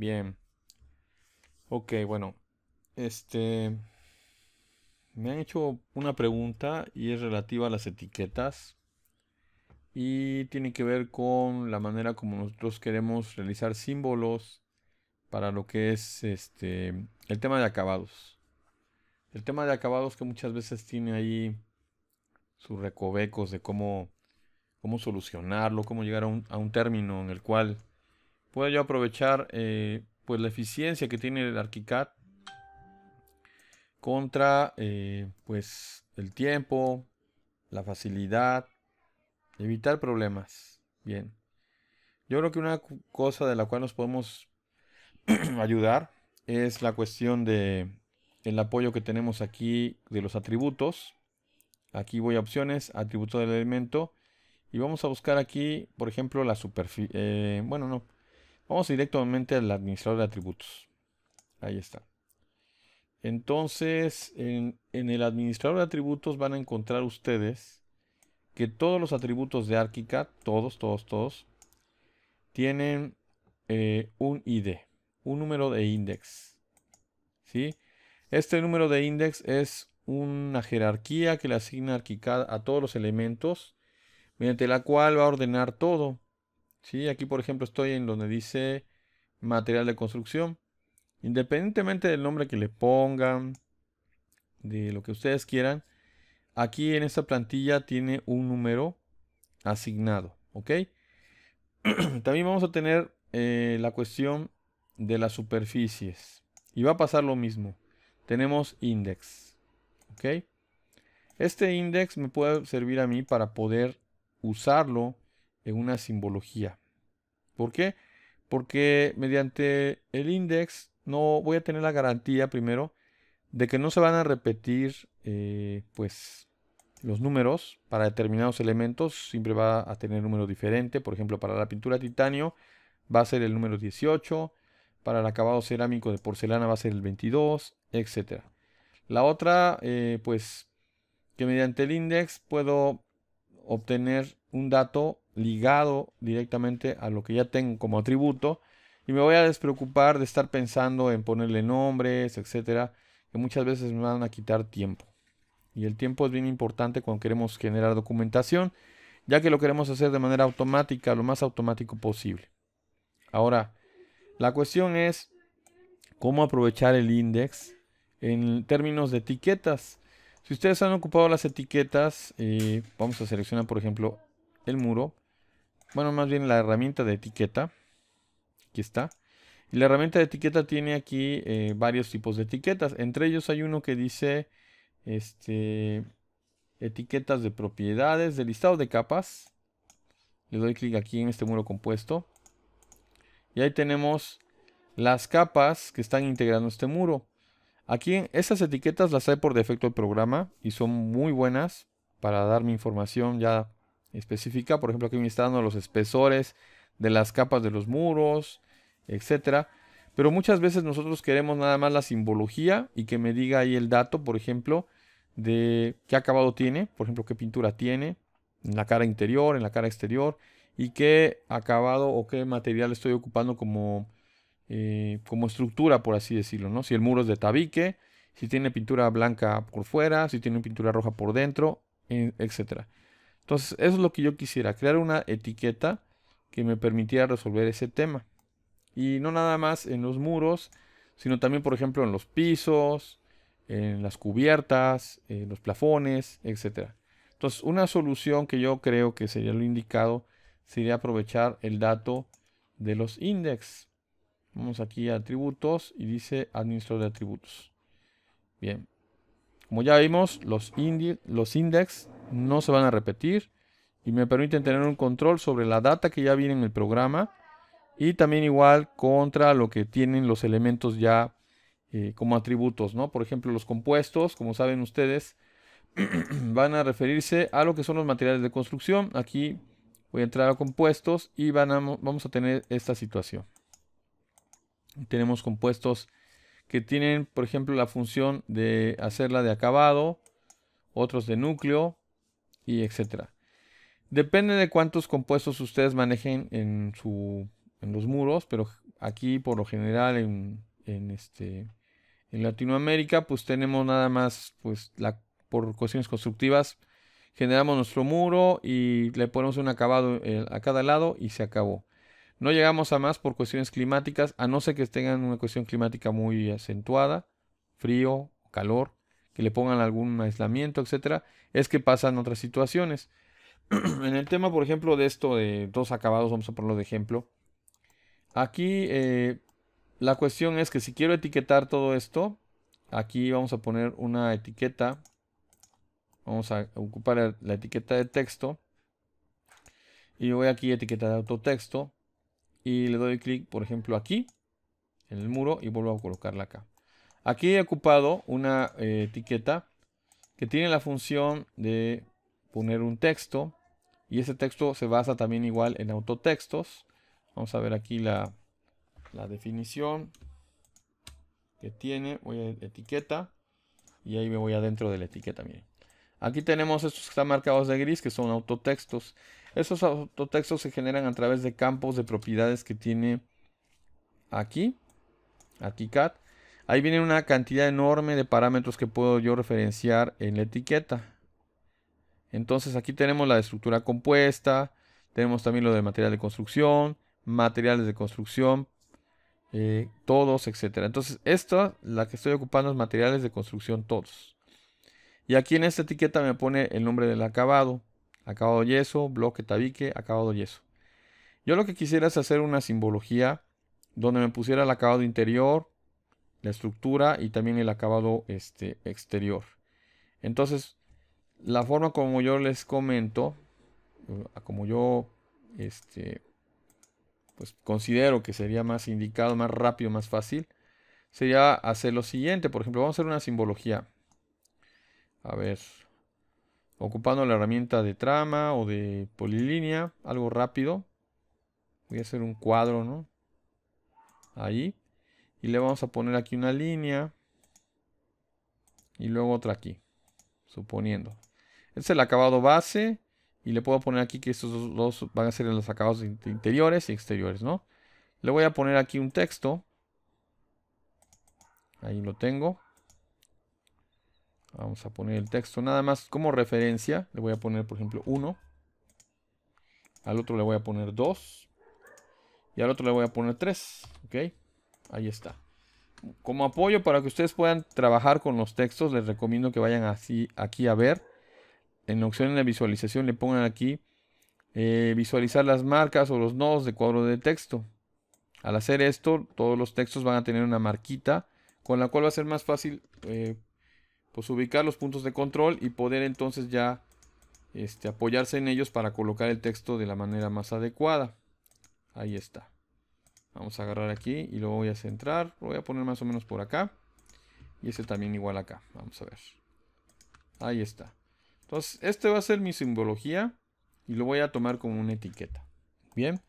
Bien. Ok, bueno. Este. Me han hecho una pregunta y es relativa a las etiquetas. Y tiene que ver con la manera como nosotros queremos realizar símbolos para lo que es este el tema de acabados. El tema de acabados que muchas veces tiene ahí sus recovecos de cómo, cómo solucionarlo, cómo llegar a un término en el cual puedo yo aprovechar eh, pues la eficiencia que tiene el ArchiCAD contra eh, pues el tiempo, la facilidad, evitar problemas. Bien. Yo creo que una cosa de la cual nos podemos ayudar es la cuestión de el apoyo que tenemos aquí de los atributos. Aquí voy a opciones, atributo del elemento y vamos a buscar aquí, por ejemplo, la superficie, eh, bueno, no, Vamos directamente al administrador de atributos. Ahí está. Entonces, en, el administrador de atributos van a encontrar ustedes que todos los atributos de ArchiCAD, todos, todos, todos, tienen eh, un ID, un número de index. ¿sí? Este número de index es una jerarquía que le asigna ArchiCAD a todos los elementos, mediante la cual va a ordenar todo. Aquí, por ejemplo, estoy en donde dice material de construcción. Independientemente del nombre que le pongan, de lo que ustedes quieran, aquí en esta plantilla tiene un número asignado, ¿ok? También vamos a tener eh, la cuestión de las superficies. Y va a pasar lo mismo. Tenemos index, ¿ok? Este index me puede servir a mí para poder usarlo en una simbología. ¿Por qué? Porque mediante el index no voy a tener la garantía primero de que no se van a repetir eh, pues los números para determinados elementos. Siempre va a tener número diferente. Por ejemplo, para la pintura titanio va a ser el número 18. Para el acabado cerámico de porcelana va a ser el 22, etc. La otra, eh, pues que mediante el index puedo obtener un dato ligado directamente a lo que ya tengo como atributo y me voy a despreocupar de estar pensando en ponerle nombres, etcétera, que muchas veces me van a quitar tiempo. Y el tiempo es bien importante cuando queremos generar documentación, ya que lo queremos hacer de manera automática, lo más automático posible. Ahora, la cuestión es cómo aprovechar el index en términos de etiquetas. Si ustedes han ocupado las etiquetas, eh, vamos a seleccionar por ejemplo el muro. Bueno, más bien la herramienta de etiqueta. Aquí está. Y la herramienta de etiqueta tiene aquí eh, varios tipos de etiquetas. Entre ellos hay uno que dice este, etiquetas de propiedades, de listado de capas. Le doy clic aquí en este muro compuesto. Y ahí tenemos las capas que están integrando este muro. Aquí esas etiquetas las hay por defecto el programa y son muy buenas para darme información ya específica. Por ejemplo, aquí me está dando los espesores de las capas de los muros, etc. Pero muchas veces nosotros queremos nada más la simbología y que me diga ahí el dato, por ejemplo, de qué acabado tiene, por ejemplo, qué pintura tiene en la cara interior, en la cara exterior y qué acabado o qué material estoy ocupando como eh, como estructura, por así decirlo, ¿no? Si el muro es de tabique, si tiene pintura blanca por fuera, si tiene pintura roja por dentro, etc. Entonces, eso es lo que yo quisiera, crear una etiqueta que me permitiera resolver ese tema. Y no nada más en los muros, sino también, por ejemplo, en los pisos, en las cubiertas, en los plafones, etc. Entonces, una solución que yo creo que sería lo indicado sería aprovechar el dato de los índices. Vamos aquí a atributos y dice administrador de atributos. Bien. Como ya vimos, los, los index no se van a repetir y me permiten tener un control sobre la data que ya viene en el programa y también igual contra lo que tienen los elementos ya eh, como atributos, ¿no? Por ejemplo, los compuestos, como saben ustedes, van a referirse a lo que son los materiales de construcción. Aquí voy a entrar a compuestos y van vamos a tener esta situación. Tenemos compuestos que tienen, por ejemplo, la función de hacerla de acabado, otros de núcleo y etcétera. Depende de cuántos compuestos ustedes manejen en, los muros, pero aquí por lo general en, este, en Latinoamérica pues tenemos nada más pues la, por cuestiones constructivas generamos nuestro muro y le ponemos un acabado eh, a cada lado y se acabó. No llegamos a más por cuestiones climáticas, a no ser que tengan una cuestión climática muy acentuada, frío, calor, que le pongan algún aislamiento, etcétera, es que pasan otras situaciones. en el tema, por ejemplo, de esto de dos acabados, vamos a ponerlo de ejemplo. Aquí eh, la cuestión es que si quiero etiquetar todo esto, aquí vamos a poner una etiqueta. Vamos a ocupar la etiqueta de texto. Y voy aquí a etiquetar autotexto y le doy clic, por ejemplo, aquí, en el muro, y vuelvo a colocarla acá. Aquí he ocupado una eh, etiqueta que tiene la función de poner un texto, y ese texto se basa también igual en autotextos. Vamos a ver aquí la, la definición que tiene, voy a e, etiqueta, y ahí me voy adentro de la etiqueta, miren. Aquí tenemos estos que están marcados de gris, que son autotextos. Esos autotextos se generan a través de campos de propiedades que tiene aquí, aquí cat. Ahí viene una cantidad enorme de parámetros que puedo yo referenciar en la etiqueta. Entonces aquí tenemos la estructura compuesta, tenemos también lo del material de construcción, materiales de construcción, eh, todos, etcétera. Entonces esta, la que estoy ocupando es materiales de construcción todos. Y aquí en esta etiqueta me pone el nombre del acabado acabado yeso, bloque tabique, acabado yeso. Yo lo que quisiera es hacer una simbología donde me pusiera el acabado interior, la estructura y también el acabado este, exterior. Entonces, la forma como yo les comento, eh, como yo este, pues considero que sería más indicado, más rápido, más fácil, sería hacer lo siguiente. Por ejemplo, vamos a hacer una simbología. A ver, ocupando la herramienta de trama o de polilínea, algo rápido. Voy a hacer un cuadro, ¿no? Ahí. Y le vamos a poner aquí una línea. Y luego otra aquí. Suponiendo. Este es el acabado base. Y le puedo poner aquí que estos dos van a ser los acabados interiores y exteriores, ¿no? Le voy a poner aquí un texto. Ahí lo tengo. Vamos a poner el texto nada más como referencia. Le voy a poner, por ejemplo, 1. Al otro le voy a poner 2. Y al otro le voy a poner 3. ¿Ok? Ahí está. Como apoyo para que ustedes puedan trabajar con los textos, les recomiendo que vayan así, aquí a ver. En opciones de visualización le pongan aquí eh, visualizar las marcas o los nodos de cuadro de texto. Al hacer esto, todos los textos van a tener una marquita con la cual va a ser más fácil eh, pues ubicar los puntos de control y poder entonces ya este, apoyarse en ellos para colocar el texto de la manera más adecuada. Ahí está. Vamos a agarrar aquí y lo voy a centrar. Lo voy a poner más o menos por acá. Y ese también igual acá. Vamos a ver. Ahí está. Entonces, este va a ser mi simbología. Y lo voy a tomar como una etiqueta. Bien.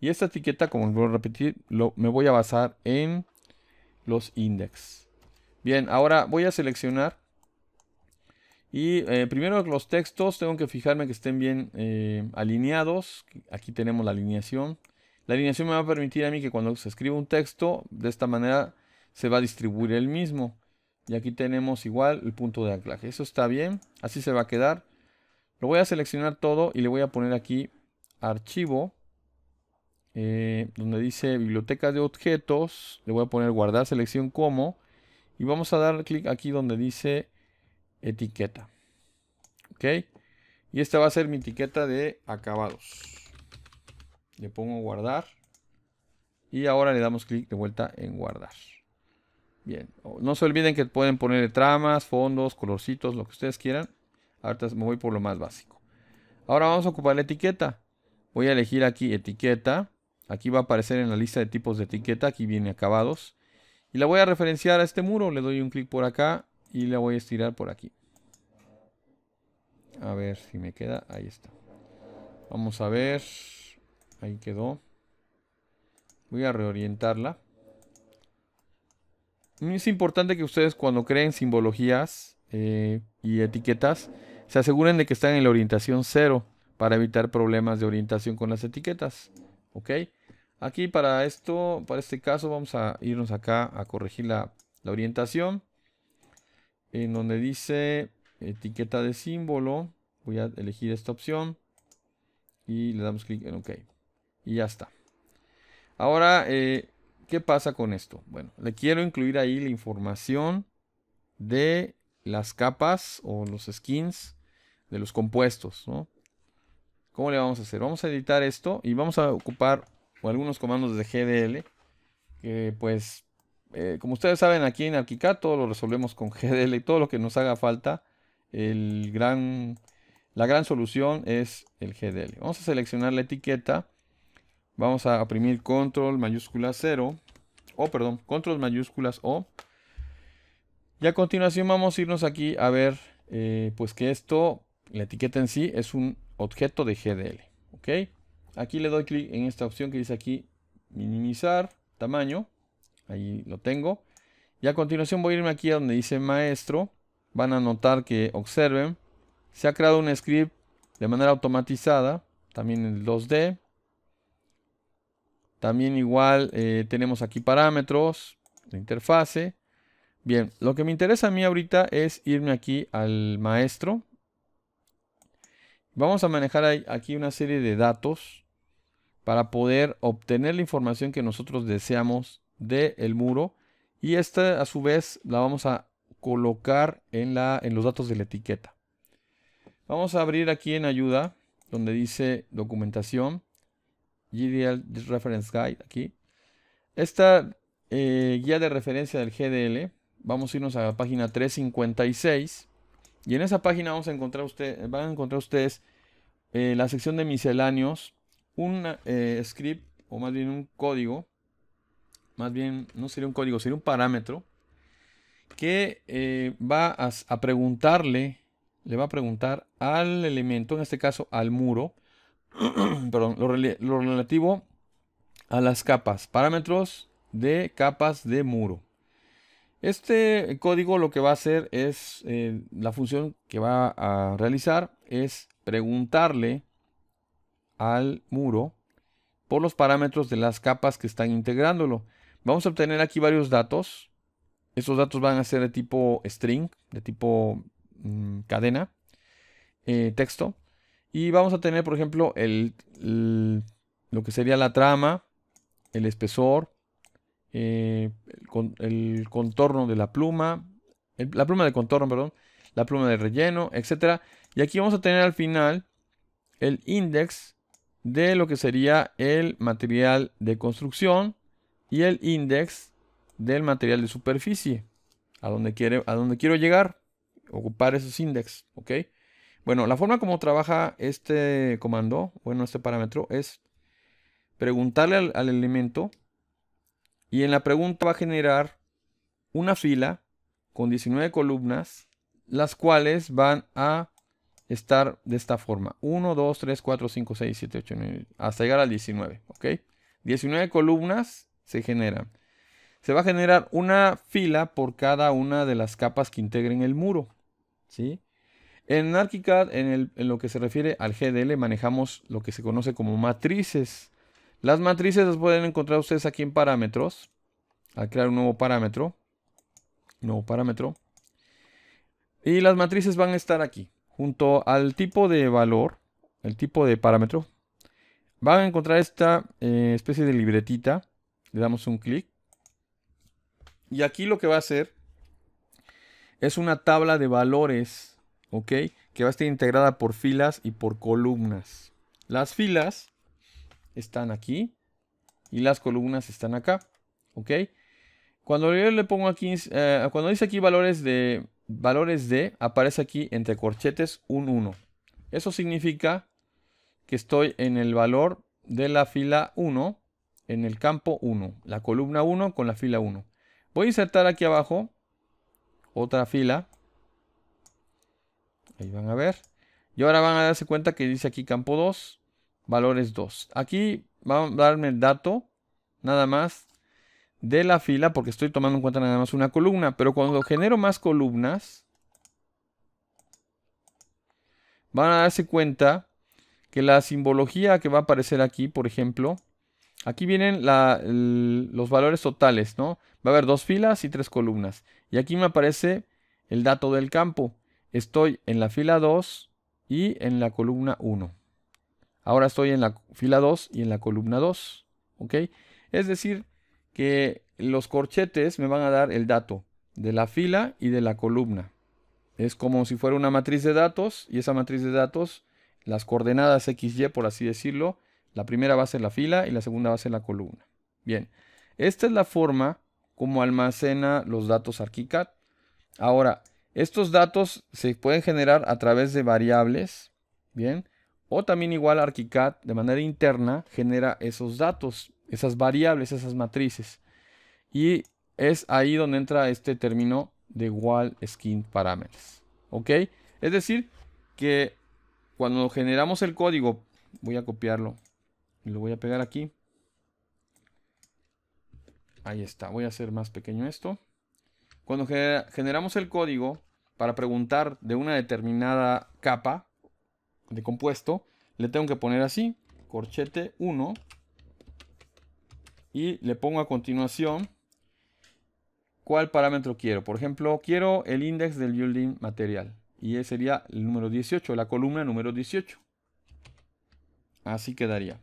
Y esta etiqueta, como lo voy a repetir, me voy a basar en los index. Bien, ahora voy a seleccionar. Y eh, primero los textos, tengo que fijarme que estén bien eh, alineados. Aquí tenemos la alineación. La alineación me va a permitir a mí que cuando se escriba un texto, de esta manera se va a distribuir el mismo. Y aquí tenemos igual el punto de anclaje. Eso está bien, así se va a quedar. Lo voy a seleccionar todo y le voy a poner aquí archivo. Eh, donde dice biblioteca de objetos. Le voy a poner guardar selección como. Y vamos a dar clic aquí donde dice etiqueta. ¿Ok? Y esta va a ser mi etiqueta de acabados. Le pongo guardar. Y ahora le damos clic de vuelta en guardar. Bien. Oh, no se olviden que pueden poner tramas, fondos, colorcitos, lo que ustedes quieran. Ahorita me voy por lo más básico. Ahora vamos a ocupar la etiqueta. Voy a elegir aquí etiqueta. Aquí va a aparecer en la lista de tipos de etiqueta. Aquí viene acabados. Y la voy a referenciar a este muro. Le doy un clic por acá y la voy a estirar por aquí. A ver si me queda. Ahí está. Vamos a ver. Ahí quedó. Voy a reorientarla. Es importante que ustedes cuando creen simbologías eh, y etiquetas se aseguren de que están en la orientación cero para evitar problemas de orientación con las etiquetas. ¿Ok? Aquí para esto, para este caso, vamos a irnos acá a corregir la, orientación. En donde dice etiqueta de símbolo, voy a elegir esta opción. Y le damos clic en OK. Y ya está. Ahora, eh, ¿qué pasa con esto? Bueno, le quiero incluir ahí la información de las capas o los skins de los compuestos, ¿no? ¿Cómo le vamos a hacer? Vamos a editar esto y vamos a ocupar o algunos comandos de GDL, que pues, eh, como ustedes saben, aquí en Alquicat todo lo resolvemos con GDL y todo lo que nos haga falta, el gran, la gran solución es el GDL. Vamos a seleccionar la etiqueta, vamos a oprimir control mayúscula 0, o perdón, control mayúsculas O, y a continuación vamos a irnos aquí a ver, eh, pues que esto, la etiqueta en sí, es un objeto de GDL, ¿ok? Aquí le doy clic en esta opción que dice aquí minimizar tamaño. Ahí lo tengo. Y a continuación voy a irme aquí a donde dice maestro. Van a notar que observen. Se ha creado un script de manera automatizada. También en 2D. También igual eh, tenemos aquí parámetros de interfase. Bien, lo que me interesa a mí ahorita es irme aquí al maestro. Vamos a manejar aquí una serie de datos para poder obtener la información que nosotros deseamos del el muro y esta a su vez la vamos a colocar en, la, en los datos de la etiqueta. Vamos a abrir aquí en ayuda donde dice documentación GDL Reference Guide aquí. Esta eh, guía de referencia del GDL, vamos a irnos a la página 356 y en esa página vamos a encontrar usted, van a encontrar ustedes eh, la sección de misceláneos, un eh, script o más bien un código, más bien no sería un código, sería un parámetro que eh, va a, preguntarle, le va a preguntar al elemento, en este caso al muro, perdón, lo relativo a las capas, parámetros de capas de muro. Este código lo que va a hacer es, eh, la función que va a realizar es preguntarle al muro por los parámetros de las capas que están integrándolo. Vamos a obtener aquí varios datos. Estos datos van a ser de tipo string, de tipo mm, cadena, eh, texto. Y vamos a tener, por ejemplo, el, lo que sería la trama, el espesor, eh, el, contorno de la pluma, la pluma de contorno, perdón, la pluma de relleno, etc. Y aquí vamos a tener al final el index de lo que sería el material de construcción y el index del material de superficie, a donde, a quiero llegar, ocupar esos index, ¿ok? Bueno, la forma como trabaja este comando, bueno, este parámetro, es preguntarle al elemento y en la pregunta va a generar una fila con 19 columnas, las cuales van a estar de esta forma. 1, 2, 3, 4, 5, 6, 7, 8, 9, hasta llegar al 19. ¿ok? 19 columnas se generan. Se va a generar una fila por cada una de las capas que integren el muro. ¿sí? En ArchiCAD, en, en lo que se refiere al GDL, manejamos lo que se conoce como matrices. Las matrices las pueden encontrar ustedes aquí en parámetros. Al crear un nuevo parámetro. Nuevo parámetro. Y las matrices van a estar aquí. Junto al tipo de valor. El tipo de parámetro. Van a encontrar esta eh, especie de libretita. Le damos un clic. Y aquí lo que va a hacer. Es una tabla de valores. ¿Ok? Que va a estar integrada por filas y por columnas. Las filas están aquí y las columnas están acá. ¿Ok? Cuando yo le pongo aquí, eh, cuando dice aquí valores de, valores de, aparece aquí entre corchetes un 1. Eso significa que estoy en el valor de la fila 1, en el campo 1, la columna 1 con la fila 1. Voy a insertar aquí abajo otra fila. Ahí van a ver. Y ahora van a darse cuenta que dice aquí campo 2 valores 2. Aquí va a darme el dato nada más de la fila porque estoy tomando en cuenta nada más una columna. Pero cuando genero más columnas, van a darse cuenta que la simbología que va a aparecer aquí, por ejemplo, aquí vienen los valores totales, ¿no? Va a haber dos filas y tres columnas. Y aquí me aparece el dato del campo. Estoy en la fila 2 y en la columna 1. Ahora estoy en la fila 2 y en la columna 2. ¿Ok? Es decir, que los corchetes me van a dar el dato de la fila y de la columna. Es como si fuera una matriz de datos y esa matriz de datos, las coordenadas XY, por así decirlo, la primera va a ser la fila y la segunda va a ser la columna. Bien, esta es la forma como almacena los datos ArchiCAD. Ahora, estos datos se pueden generar a través de variables, bien, o también igual ArchiCAD de manera interna genera esos datos, esas variables, esas matrices. Y es ahí donde entra este término de wall skin parameters. ¿Ok? Es decir, que cuando generamos el código, voy a copiarlo y lo voy a pegar aquí. Ahí está, voy a hacer más pequeño esto. Cuando generamos el código para preguntar de una determinada capa, de compuesto, le tengo que poner así, corchete 1, y le pongo a continuación cuál parámetro quiero. Por ejemplo, quiero el índice del building material, y ese sería el número 18, la columna número 18. Así quedaría.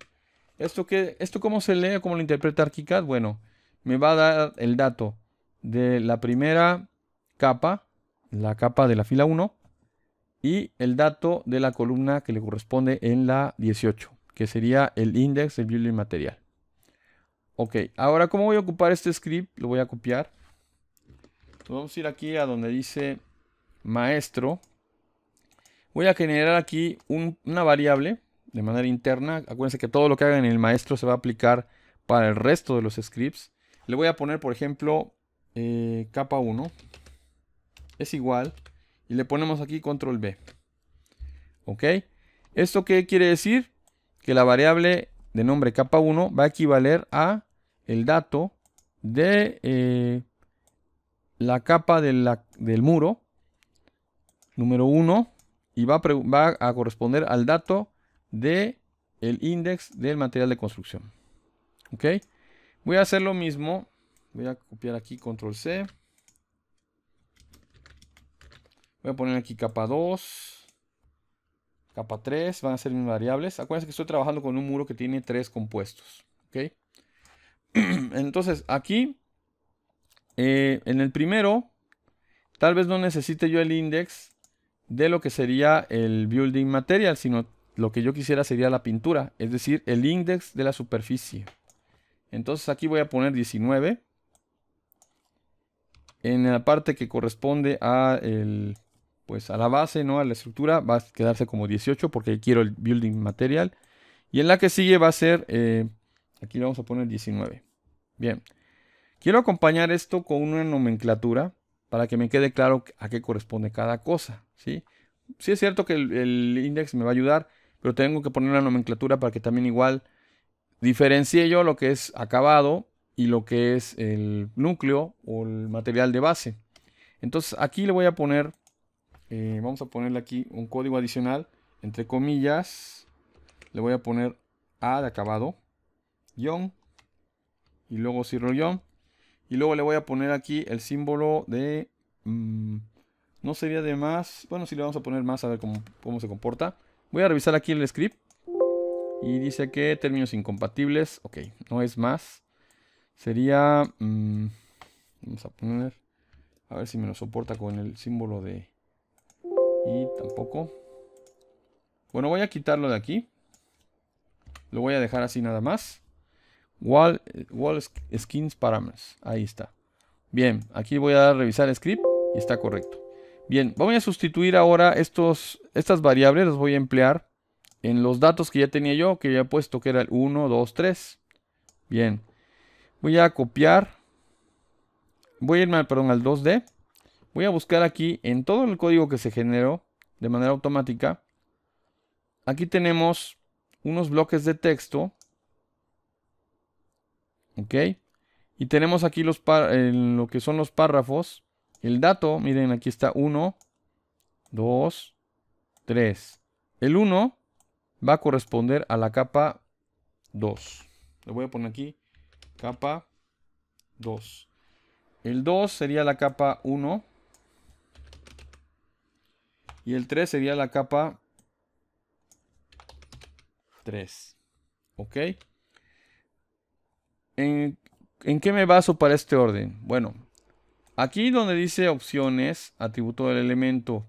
¿Esto, qué, ¿Esto cómo se lee? ¿Cómo lo interpreta ArchiCAD? Bueno, me va a dar el dato de la primera capa, la capa de la fila 1, y el dato de la columna que le corresponde en la 18, que sería el index del building material. Ok, ahora cómo voy a ocupar este script, lo voy a copiar. vamos a ir aquí a donde dice maestro. Voy a generar aquí una variable de manera interna. Acuérdense que todo lo que haga en el maestro se va a aplicar para el resto de los scripts. Le voy a poner, por ejemplo, eh, capa 1 es igual y le ponemos aquí control B. ¿Ok? ¿Esto qué quiere decir? Que la variable de nombre capa 1 va a equivaler a el dato de eh, la capa del muro número 1 y va a, corresponder al dato de el del material de construcción. ¿Ok? Voy a hacer lo mismo. Voy a copiar aquí control C. Voy a poner aquí capa 2. Capa 3. Van a ser mis variables. Acuérdense que estoy trabajando con un muro que tiene tres compuestos. ¿Ok? Entonces aquí. Eh, en el primero. Tal vez no necesite yo el index de lo que sería el building material, sino lo que yo quisiera sería la pintura, es decir, el index de la superficie. Entonces aquí voy a poner 19. En la parte que corresponde a el, pues a la base, ¿no? A la estructura va a quedarse como 18 porque quiero el building material. Y en la que sigue va a ser, eh, aquí le vamos a poner 19. Bien, quiero acompañar esto con una nomenclatura para que me quede claro a qué corresponde cada cosa, ¿sí? Sí es cierto que el, el index me va a ayudar, pero tengo que poner una nomenclatura para que también igual diferencie yo lo que es acabado y lo que es el núcleo o el material de base. Entonces aquí le voy a poner eh, vamos a ponerle aquí un código adicional, entre comillas, le voy a poner A de acabado, y luego cierro y luego le voy a poner aquí el símbolo de, mm, no sería de más, bueno, si le vamos a poner más a ver cómo, cómo se comporta. Voy a revisar aquí el script, y dice que términos incompatibles, ok, no es más, sería, mm, vamos a poner, a ver si me lo soporta con el símbolo de y tampoco. Bueno, voy a quitarlo de aquí. Lo voy a dejar así nada más. Wall, skins parameters. Ahí está. Bien, aquí voy a revisar el script y está correcto. Bien, voy a sustituir ahora estos, estas variables, las voy a emplear en los datos que ya tenía yo, que ya he puesto que era el 1, 2, 3. Bien, voy a copiar, voy a irme perdón, al 2D Voy a buscar aquí en todo el código que se generó de manera automática. Aquí tenemos unos bloques de texto. ¿Ok? Y tenemos aquí los lo que son los párrafos. El dato, miren, aquí está 1, 2, 3. El 1 va a corresponder a la capa 2. Le voy a poner aquí capa 2. El 2 sería la capa 1. Y el 3 sería la capa 3. ¿Ok? ¿En, ¿En, qué me baso para este orden? Bueno, aquí donde dice opciones, atributo del elemento,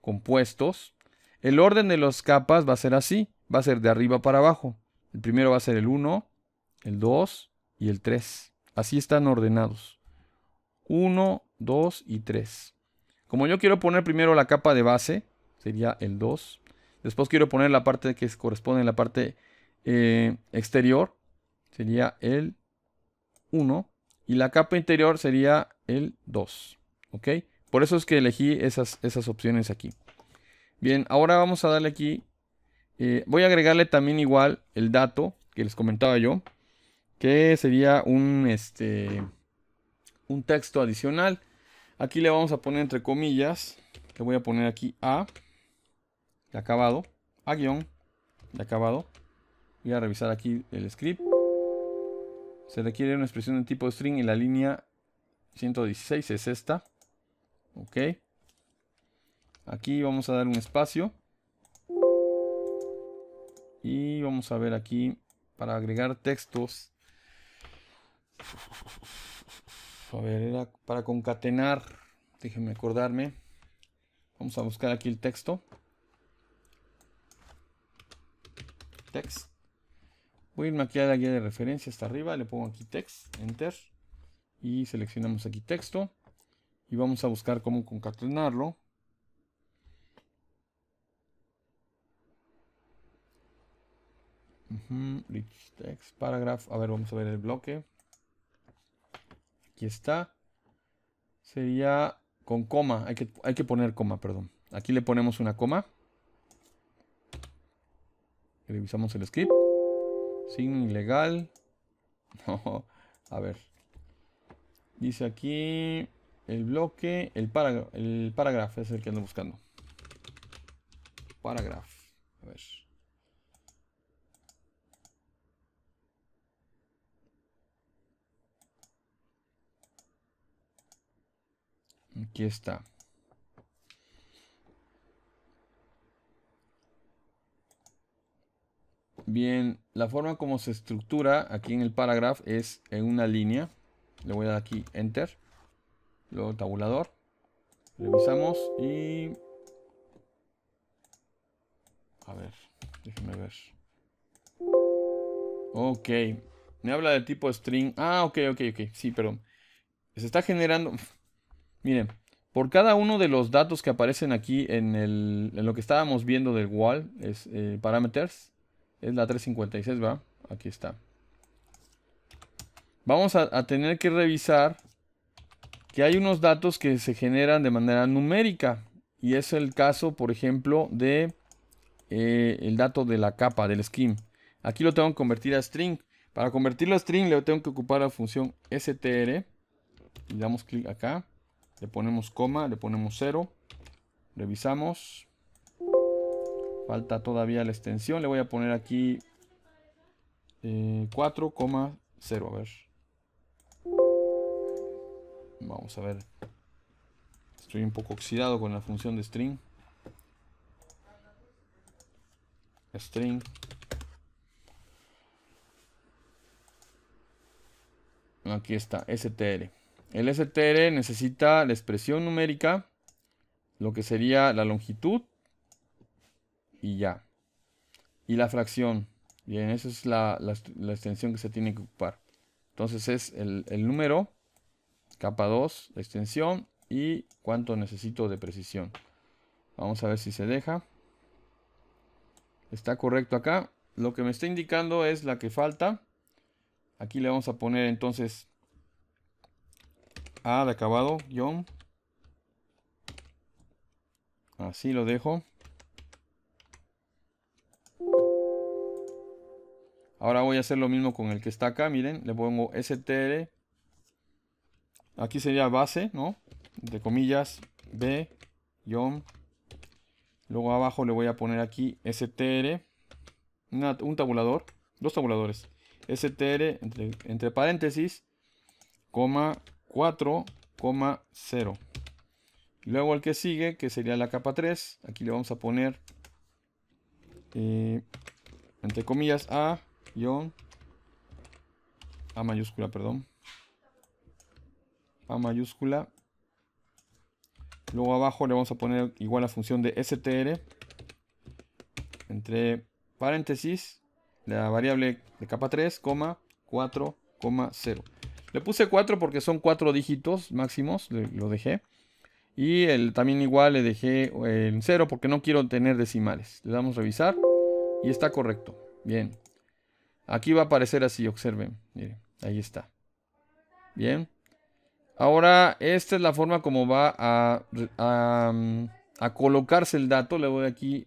compuestos, el orden de las capas va a ser así, va a ser de arriba para abajo. El primero va a ser el 1, el 2 y el 3. Así están ordenados. 1, 2 y 3. Como yo quiero poner primero la capa de base, sería el 2. Después quiero poner la parte que corresponde a la parte eh, exterior, sería el 1. Y la capa interior sería el 2. ¿Ok? Por eso es que elegí esas, esas opciones aquí. Bien, ahora vamos a darle aquí. Eh, voy a agregarle también igual el dato que les comentaba yo. Que sería un, este, un texto adicional. Aquí le vamos a poner entre comillas, le voy a poner aquí A, de acabado, A guión, de acabado. Voy a revisar aquí el script. Se requiere una expresión de tipo string en la línea 116 es esta. Ok. Aquí vamos a dar un espacio. Y vamos a ver aquí para agregar textos a ver, para concatenar. Déjenme acordarme. Vamos a buscar aquí el texto. Text. Voy a irme aquí a la guía de referencia hasta arriba. Le pongo aquí text, enter. Y seleccionamos aquí texto. Y vamos a buscar cómo concatenarlo. rich text, paragraph. A ver, vamos a ver el bloque. Aquí está. Sería con coma. Hay que, hay que poner coma, perdón. Aquí le ponemos una coma. Revisamos el script. sin ilegal. No. A ver. Dice aquí el bloque, el parágrafo, el paragraph es el que ando buscando. Paragraph. A ver. Aquí está. Bien, la forma como se estructura aquí en el paragraph es en una línea. Le voy a dar aquí Enter. Luego tabulador. Revisamos y... A ver, déjeme ver. Ok. Me habla del tipo string. Ah, ok, ok, ok. Sí, perdón. Se está generando... Miren, por cada uno de los datos que aparecen aquí en, lo que estábamos viendo del wall, es eh, parameters, es la 356, ¿va? Aquí está. Vamos a, tener que revisar que hay unos datos que se generan de manera numérica. Y es el caso, por ejemplo, de eh, el dato de la capa, del scheme. Aquí lo tengo que convertir a string. Para convertirlo a string le tengo que ocupar la función str. Y damos clic acá. Le ponemos coma, le ponemos 0. Revisamos. Falta todavía la extensión. Le voy a poner aquí eh, 4,0. A ver. Vamos a ver. Estoy un poco oxidado con la función de string. String. Aquí está, str. El str necesita la expresión numérica, lo que sería la longitud y ya. Y la fracción. Bien, esa es la, extensión que se tiene que ocupar. Entonces es el, el número, capa 2, la extensión y cuánto necesito de precisión. Vamos a ver si se deja. Está correcto acá. Lo que me está indicando es la que falta. Aquí le vamos a poner entonces a ah, de acabado, guión. Así lo dejo. Ahora voy a hacer lo mismo con el que está acá, miren, le pongo str. Aquí sería base, ¿no? De comillas, b, guión. Luego abajo le voy a poner aquí str, un tabulador, dos tabuladores. str, entre, entre paréntesis, coma, 4,0. Luego el que sigue, que sería la capa 3, aquí le vamos a poner, eh, entre comillas, A, ion A mayúscula, perdón. A mayúscula. Luego abajo le vamos a poner igual la función de str, entre paréntesis, la variable de capa 3, 4,0. Le puse 4 porque son 4 dígitos máximos, lo dejé. Y el, también igual le dejé eh, en 0 porque no quiero tener decimales. Le damos revisar y está correcto. Bien. Aquí va a aparecer así, observen. Miren, ahí está. Bien. Ahora, esta es la forma como va a, a, mm, a colocarse el dato. Le voy aquí.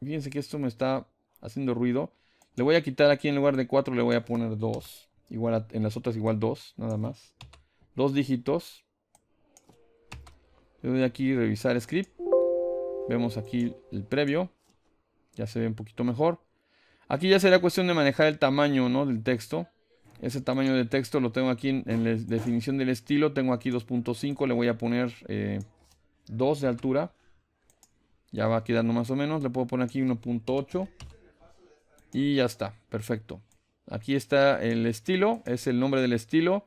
Fíjense que esto me está haciendo ruido. Le voy a quitar aquí en lugar de 4, le voy a poner 2. Igual en las otras igual 2, nada más. Dos dígitos. Le doy aquí revisar script. Vemos aquí el previo. Ya se ve un poquito mejor. Aquí ya será cuestión de manejar el tamaño ¿no? del texto. Ese tamaño de texto lo tengo aquí en, la definición del estilo. Tengo aquí 2.5. Le voy a poner 2 eh, de altura. Ya va quedando más o menos. Le puedo poner aquí 1.8. Y ya está. Perfecto. Aquí está el estilo, es el nombre del estilo,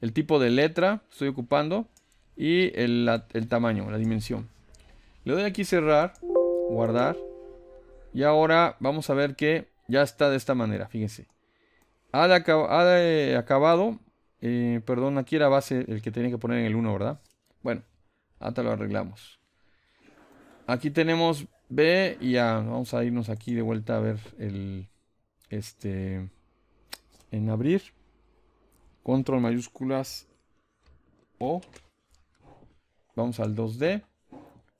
el tipo de letra estoy ocupando y el, tamaño, la dimensión. Le doy aquí cerrar, guardar y ahora vamos a ver que ya está de esta manera, fíjense. Ha, acabado, eh, perdón, aquí era base el que tenía que poner en el 1, ¿verdad? Bueno, hasta lo arreglamos. Aquí tenemos B y A. Vamos a irnos aquí de vuelta a ver el... Este en abrir, control mayúsculas O, vamos al 2D,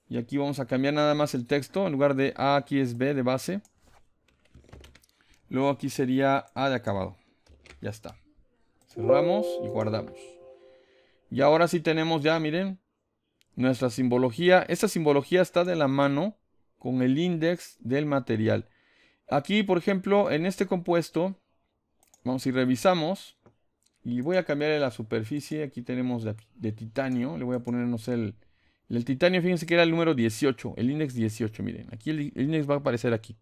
y aquí vamos a cambiar nada más el texto, en lugar de A aquí es B de base, luego aquí sería A de acabado, ya está, cerramos y guardamos. Y ahora sí tenemos ya, miren, nuestra simbología. Esta simbología está de la mano con el índice del material. Aquí, por ejemplo, en este compuesto, Vamos y revisamos. Y voy a cambiarle la superficie. Aquí tenemos de, titanio. Le voy a ponernos el, el, titanio, fíjense que era el número 18. El index 18, miren. Aquí el, index va a aparecer aquí.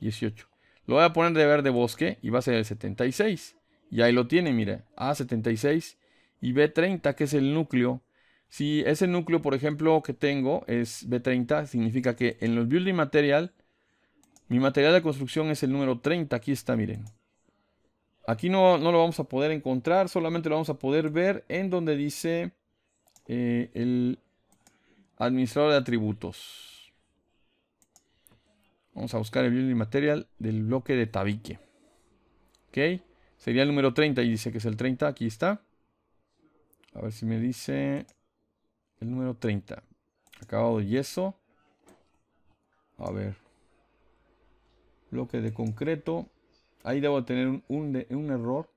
18. Lo voy a poner de verde bosque y va a ser el 76. Y ahí lo tiene, miren, A76 y B30, que es el núcleo. Si ese núcleo, por ejemplo, que tengo es B30, significa que en los building material, mi material de construcción es el número 30. Aquí está, miren. Aquí no, lo vamos a poder encontrar, solamente lo vamos a poder ver en donde dice eh, el administrador de atributos. Vamos a buscar el building material del bloque de tabique. Ok, sería el número 30 y dice que es el 30, aquí está. A ver si me dice el número 30. Acabado de yeso. A ver. Bloque de concreto. Ahí debo tener un, error.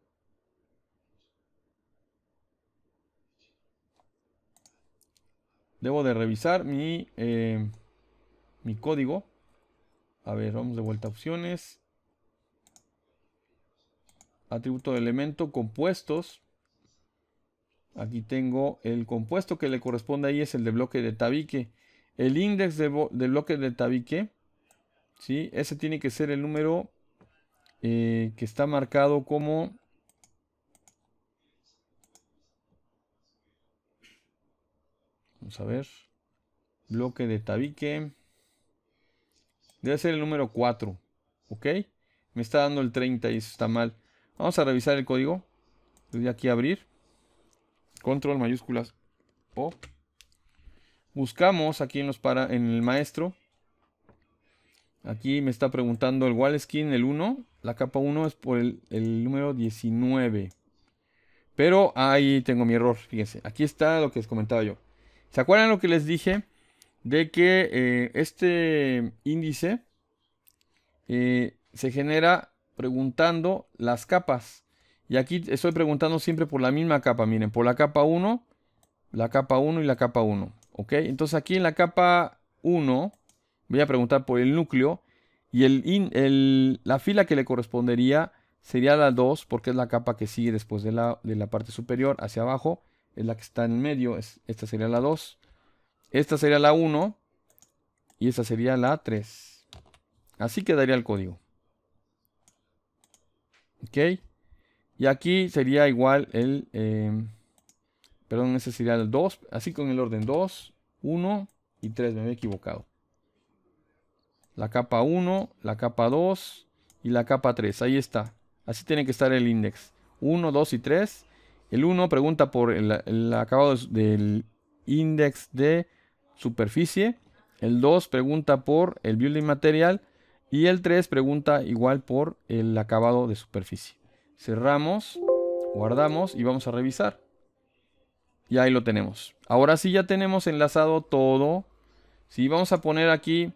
Debo de revisar mi, eh, mi código. A ver, vamos de vuelta a opciones. Atributo de elemento, compuestos. Aquí tengo el compuesto que le corresponde ahí, es el de bloque de tabique. El índice de, de bloque de tabique, ¿sí? ese tiene que ser el número eh, que está marcado como Vamos a ver. Bloque de tabique. Debe ser el número 4. ¿Ok? Me está dando el 30 y eso está mal. Vamos a revisar el código. desde aquí abrir. Control mayúsculas O. Buscamos aquí para, en el maestro Aquí me está preguntando el wall skin, el 1. La capa 1 es por el, número 19. Pero ahí tengo mi error, fíjense. Aquí está lo que les comentaba yo. ¿Se acuerdan lo que les dije? De que eh, este índice eh, se genera preguntando las capas. Y aquí estoy preguntando siempre por la misma capa. Miren, por la capa 1, la capa 1 y la capa 1. ¿Ok? Entonces aquí en la capa 1 Voy a preguntar por el núcleo. Y el, la fila que le correspondería sería la 2 porque es la capa que sigue después de la, de la, parte superior hacia abajo. Es la que está en el medio. esta sería la 2. Esta sería la 1. Y esta sería la 3. Así quedaría el código. Ok. Y aquí sería igual el... Eh, perdón, ese sería el 2. Así con el orden 2, 1 y 3. Me había equivocado la capa 1, la capa 2 y la capa 3. Ahí está. Así tiene que estar el index. 1, 2 y 3. El 1 pregunta por el, acabado del index de superficie. El 2 pregunta por el building material. Y el 3 pregunta igual por el acabado de superficie. Cerramos, guardamos y vamos a revisar. Y ahí lo tenemos. Ahora sí ya tenemos enlazado todo. Si sí, vamos a poner aquí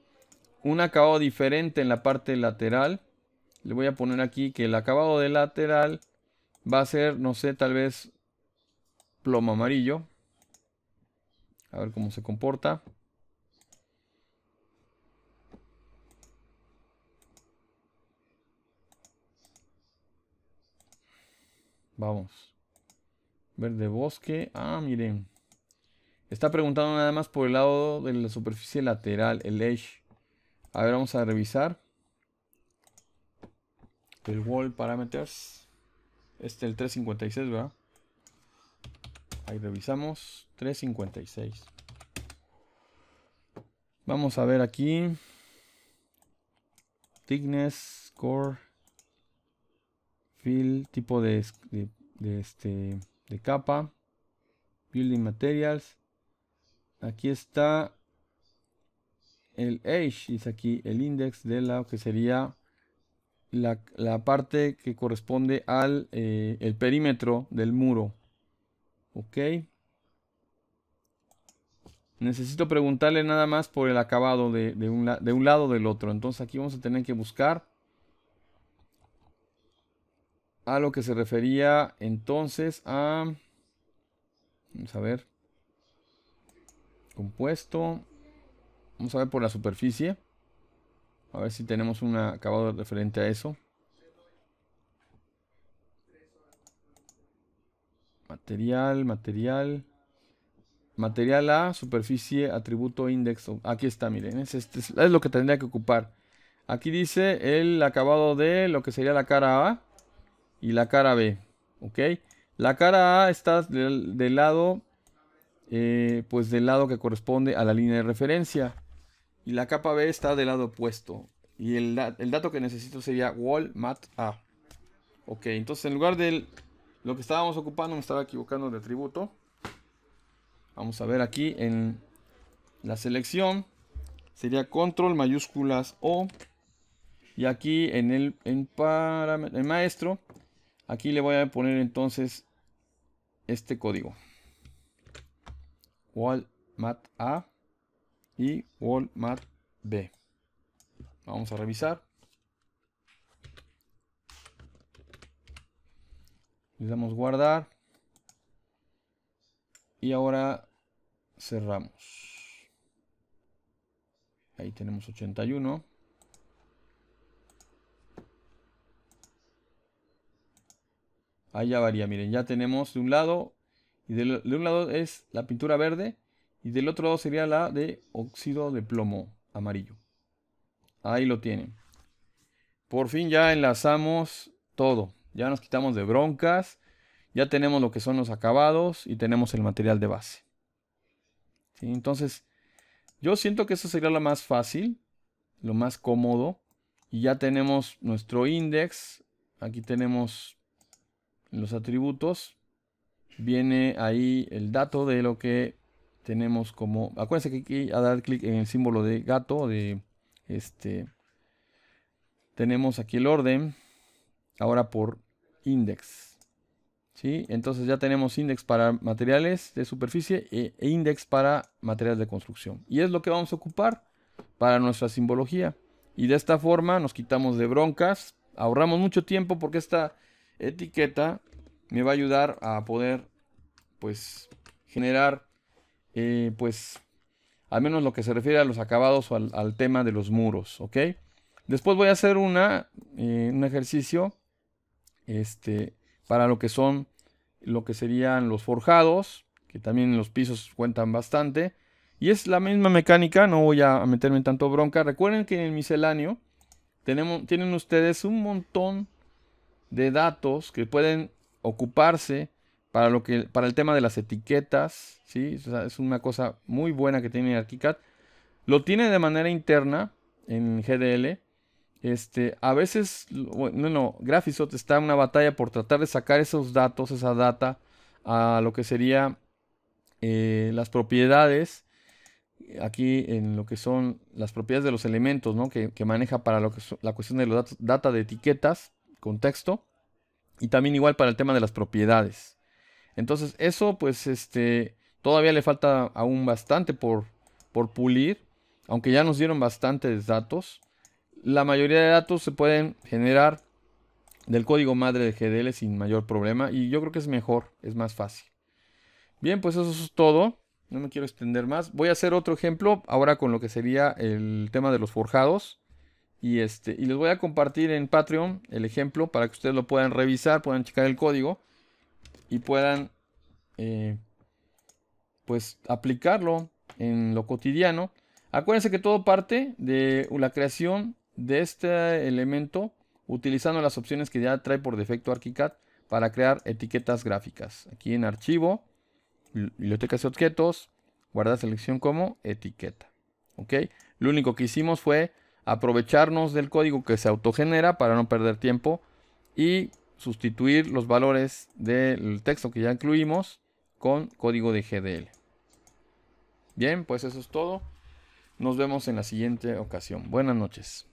un acabado diferente en la parte lateral. Le voy a poner aquí que el acabado de lateral va a ser, no sé, tal vez plomo amarillo. A ver cómo se comporta. Vamos. Verde bosque. Ah, miren. Está preguntando nada más por el lado de la superficie lateral, el edge. A ver, vamos a revisar. El wall parameters. Este el 356, ¿verdad? Ahí revisamos. 356. Vamos a ver aquí. Thickness, core, fill, tipo de, este, de capa. Building materials. Aquí está el age es aquí el index de la que sería la, parte que corresponde al eh, el perímetro del muro. Ok. Necesito preguntarle nada más por el acabado de, de, un, de un lado del otro. Entonces aquí vamos a tener que buscar a lo que se refería entonces a... Vamos a ver. Compuesto. Vamos a ver por la superficie. A ver si tenemos un acabado referente a eso. Material, material. Material A, superficie, atributo, index. Aquí está, miren. Es, este, es lo que tendría que ocupar. Aquí dice el acabado de lo que sería la cara A y la cara B. ¿Ok? La cara A está del, lado, eh, pues del lado que corresponde a la línea de referencia. Y la capa B está del lado opuesto. Y el, dato que necesito sería wall mat A. Ok, entonces en lugar de lo que estábamos ocupando, me estaba equivocando de atributo. Vamos a ver aquí en la selección. Sería control mayúsculas O. Y aquí en el en, para, en maestro, aquí le voy a poner entonces este código. Wall mat A y Walmart B. Vamos a revisar. Le damos guardar. Y ahora cerramos. Ahí tenemos 81. Ahí ya varía, miren, ya tenemos de un lado, y de un lado es la pintura verde, y del otro lado sería la de óxido de plomo amarillo. Ahí lo tienen. Por fin ya enlazamos todo. Ya nos quitamos de broncas. Ya tenemos lo que son los acabados y tenemos el material de base. Entonces, yo siento que eso sería lo más fácil, lo más cómodo. Y ya tenemos nuestro index. Aquí tenemos los atributos. Viene ahí el dato de lo que tenemos como... Acuérdense que aquí a dar clic en el símbolo de gato, de este... Tenemos aquí el orden, ahora por index. ¿sí? Entonces ya tenemos index para materiales de superficie e, índice index para materiales de construcción. Y es lo que vamos a ocupar para nuestra simbología. Y de esta forma nos quitamos de broncas, ahorramos mucho tiempo porque esta etiqueta me va a ayudar a poder pues generar eh, pues, al menos lo que se refiere a los acabados o al, tema de los muros, ¿ok? Después voy a hacer una, eh, un ejercicio este, para lo que son, lo que serían los forjados, que también los pisos cuentan bastante. Y es la misma mecánica, no voy a meterme en tanto bronca. Recuerden que en el misceláneo tenemos, tienen ustedes un montón de datos que pueden ocuparse para, lo que, para el tema de las etiquetas, ¿sí? es una cosa muy buena que tiene ArchiCAD. Lo tiene de manera interna en GDL. Este, a veces, bueno, no, está en una batalla por tratar de sacar esos datos, esa data, a lo que sería eh, las propiedades. Aquí en lo que son las propiedades de los elementos, ¿no? Que, maneja para lo que la cuestión de los datos, data de etiquetas, contexto. Y también igual para el tema de las propiedades. Entonces eso pues este todavía le falta aún bastante por, pulir, aunque ya nos dieron bastantes datos. La mayoría de datos se pueden generar del código madre de GDL sin mayor problema y yo creo que es mejor, es más fácil. Bien, pues eso es todo. No me quiero extender más. Voy a hacer otro ejemplo ahora con lo que sería el tema de los forjados. Y, este, y les voy a compartir en Patreon el ejemplo para que ustedes lo puedan revisar, puedan checar el código y puedan eh, pues aplicarlo en lo cotidiano. Acuérdense que todo parte de la creación de este elemento utilizando las opciones que ya trae por defecto ArchiCAD para crear etiquetas gráficas. Aquí en archivo, bibliotecas y objetos, guardar selección como etiqueta. ¿Ok? Lo único que hicimos fue aprovecharnos del código que se autogenera para no perder tiempo y sustituir los valores del texto que ya incluimos con código de GDL. Bien, pues eso es todo. Nos vemos en la siguiente ocasión. Buenas noches.